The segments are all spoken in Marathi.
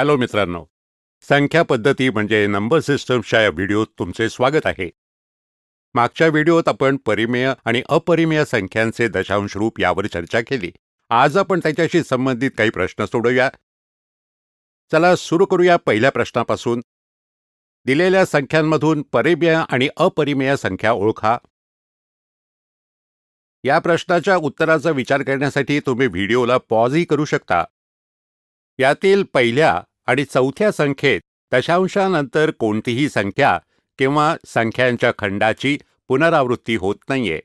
हॅलो मित्रांनो संख्या पद्धती म्हणजे नंबर सिस्टमच्या या व्हिडिओत तुमचे स्वागत आहे मागच्या व्हिडिओत आपण परिमेय आणि अपरिमेय संख्यांचे दशांश रूप यावर चर्चा केली आज आपण त्याच्याशी संबंधित काही प्रश्न सोडवूया चला सुरू करूया पहिल्या प्रश्नापासून दिलेल्या संख्यांमधून परिमेय आणि अपरिमेय संख्या ओळखा या प्रश्नाच्या उत्तराचा विचार करण्यासाठी तुम्ही व्हिडिओला पॉजही करू शकता यातील पहिल्या आणि चौथ्या संख्येत दशांशानंतर कोणतीही संख्या किंवा संख्यांच्या खंडाची पुनरावृत्ती होत नाहीये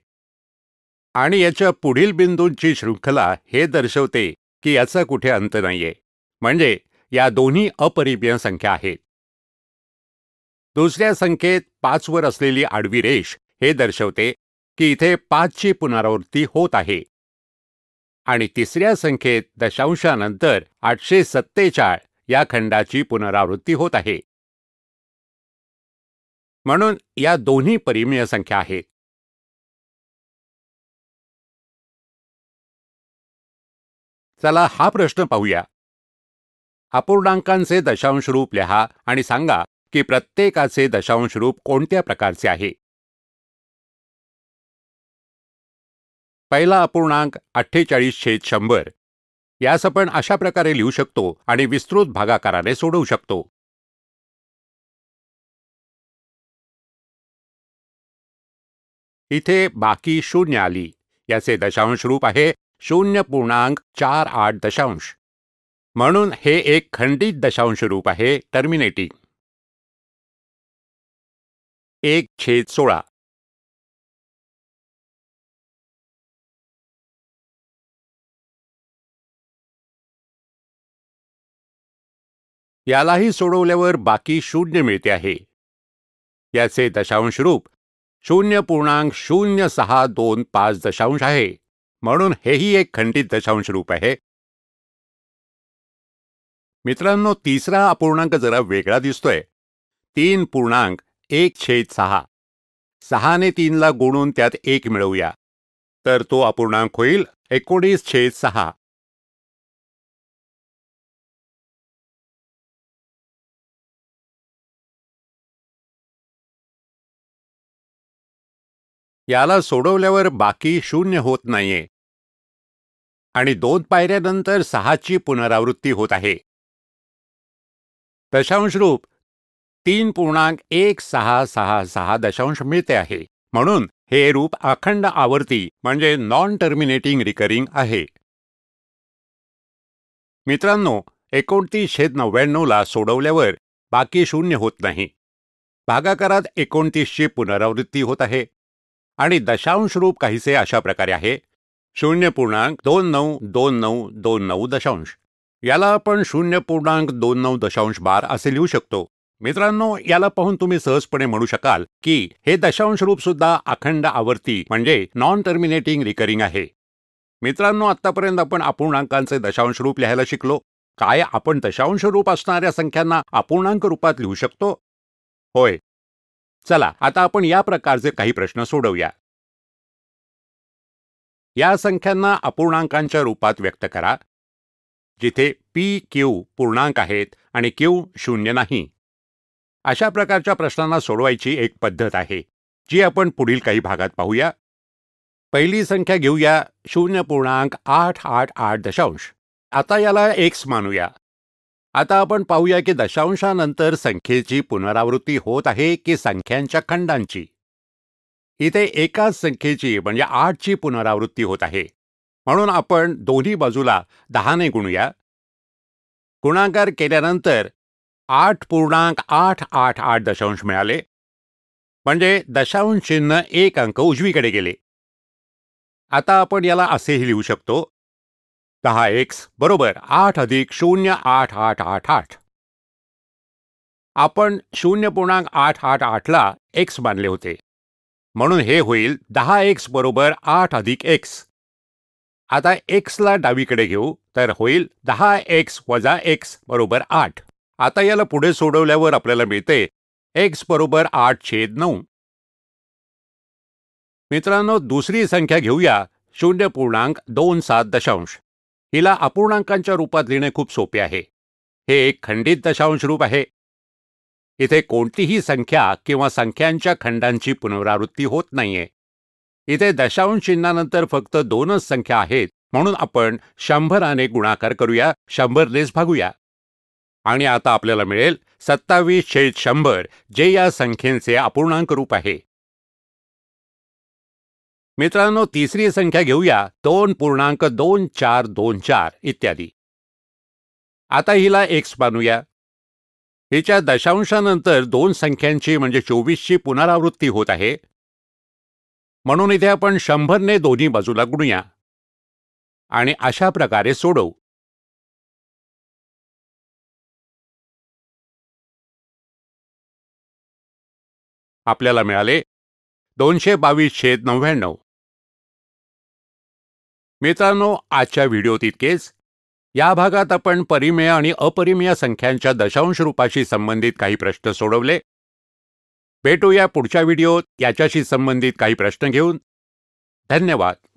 आणि याच्या पुढील बिंदूंची श्रृंखला हे दर्शवते की याचा कुठे अंत नाहीये म्हणजे या दोन्ही अपरिमेय संख्या आहेत दुसऱ्या संख्येत पाचवर असलेली आडवी रेष हे दर्शवते की इथे पाचची पुनरावृत्ती होत आहे आणि तिसऱ्या संख्येत दशांशानंतर आठशे सत्तेचाळ या खंडाची पुनरावृत्ती होत आहे म्हणून या दोन्ही परिमेय संख्या आहेत चला हा प्रश्न पाहूया अपूर्णांकांचे दशांश रूप लिहा आणि सांगा की प्रत्येकाचे दशांश रूप कोणत्या प्रकारचे आहे पहिला अपूर्णांक अठ्ठेचाळीस छेद शंभर यास आपण अशा प्रकारे लिहू शकतो आणि विस्तृत भागाकाराने सोडवू शकतो इथे बाकी शून्य आली याचे दशांश रूप आहे शून्य पूर्णांक चार आठ दशांश म्हणून हे एक खंडित दशांश रूप आहे टर्मिनेटिंग एक छेद सोळा यालाही सोडवल्यावर बाकी शून्य मिळते आहे याचे दशांश रूप शून्य पूर्णांक शून्य सहा दोन पाच दशांश आहे म्हणून हेही एक खंडित दशांश रूप आहे मित्रांनो तिसरा अपूर्णांक जरा वेगळा दिसतोय तीन पूर्णांक एक छेद सहा सहाने तीनला गुणून त्यात एक मिळवूया तर तो अपूर्णांक होईल एकोणीस छेद सहा याला सोडवल्यावर बाकी शून्य होत नाहीये आणि दोन पायऱ्यानंतर सहाची पुनरावृत्ती होत आहे दशांश रूप तीन पूर्णांक एक सहा सहा सहा दशांश मिळते आहे म्हणून हे रूप अखंड आवर्ती म्हणजे नॉन टर्मिनेटिंग रिकरिंग आहे मित्रांनो एकोणतीस छेद नव्याण्णवला सोडवल्यावर बाकी शून्य होत नाही भागाकारात एकोणतीसची पुनरावृत्ती होत आहे आणि दशांश रूप काहीसे अशा प्रकारे आहे शून्य पूर्णांक दोन नऊ दोन नऊ दोन नऊ दशांश याला आपण शून्य पूर्णांक दोन नऊ दशांश बार असे लिहू शकतो मित्रांनो याला पाहून तुम्ही सहजपणे म्हणू शकाल की हे दशांश रूप सुद्धा अखंड आवर्ती म्हणजे नॉन टर्मिनेटिंग रिकरिंग आहे मित्रांनो आतापर्यंत आपण अपूर्णांकांचे दशांश रूप लिहायला शिकलो काय आपण दशांश रूप असणाऱ्या संख्यांना अपूर्णांक रूपात लिहू शकतो होय चला आता आपण या प्रकारचे काही प्रश्न सोडवूया या संख्यांना अपूर्णांकांच्या रूपात व्यक्त करा जिथे पी क्यू पूर्णांक आहेत आणि क्यू शून्य नाही अशा प्रकारच्या प्रश्नांना सोडवायची एक पद्धत आहे जी आपण पुढील काही भागात पाहूया पहिली संख्या घेऊया शून्य पूर्णांक आठ आठ आठ दशांश आता याला एक्स मानूया आता आपण पाहूया की दशांशानंतर संख्येची पुनरावृत्ती होत आहे की संख्यांच्या खंडांची इथे एकाच संख्येची म्हणजे आठची पुनरावृत्ती होत आहे म्हणून आपण दोन्ही बाजूला दहाने गुणूया गुणाकार केल्यानंतर आठ पूर्णांक आठ आठ आठ दशांश मिळाले म्हणजे दशांश चिन्ह एक अंक उजवीकडे गेले आता आपण याला असेही लिहू शकतो दहा एक्स बरोबर आठ अधिक शून्य आठ आठ आठ आठ आपण शून्य पूर्णांक आठ आठ आठला एक्स मानले होते म्हणून हे होईल दहा एक्स बरोबर आठ अधिक एक्स आता एक्सला डावीकडे घेऊ तर होईल दहा एक्स वजा एक्स बरोबर आठ आता याला पुढे सोडवल्यावर आपल्याला मिळते एक्स बरोबर आठ छेद नऊ मित्रांनो दुसरी संख्या घेऊया शून्य पूर्णांक दोन सात दशांश हिला अपूर्णांकांच्या रूपात लिहिणे खूप सोपे आहे हे एक खंडित दशांश रूप आहे इथे कोणतीही संख्या किंवा संख्यांच्या खंडांची पुनरावृत्ती होत नाहीये इथे दशांश चिन्हानंतर फक्त दोनच संख्या आहेत म्हणून आपण शंभराने गुणाकार करूया लेस भागूया आणि आता आपल्याला मिळेल सत्तावीस छेद शंभर जे या संख्येचे अपूर्णांक रूप आहे मित्रांनो तिसरी संख्या घेऊया दोन पूर्णांक दोन चार दोन चार इत्यादी आता हिला एक्स मानूया हिच्या दशांशानंतर दोन संख्यांची म्हणजे चोवीसची पुनरावृत्ती होत आहे म्हणून इथे आपण शंभरने दोन्ही बाजूला गुणूया आणि अशा प्रकारे सोडवू आपल्याला मिळाले दोनशे बावीस छेद नव्याण्णव मित्रांनो आजच्या व्हिडिओत इतकेच या भागात आपण परिमेय आणि अपरिमेय संख्यांच्या दशांश रूपाशी संबंधित काही प्रश्न सोडवले भेटूया पुढच्या व्हिडिओत याच्याशी संबंधित काही प्रश्न घेऊन धन्यवाद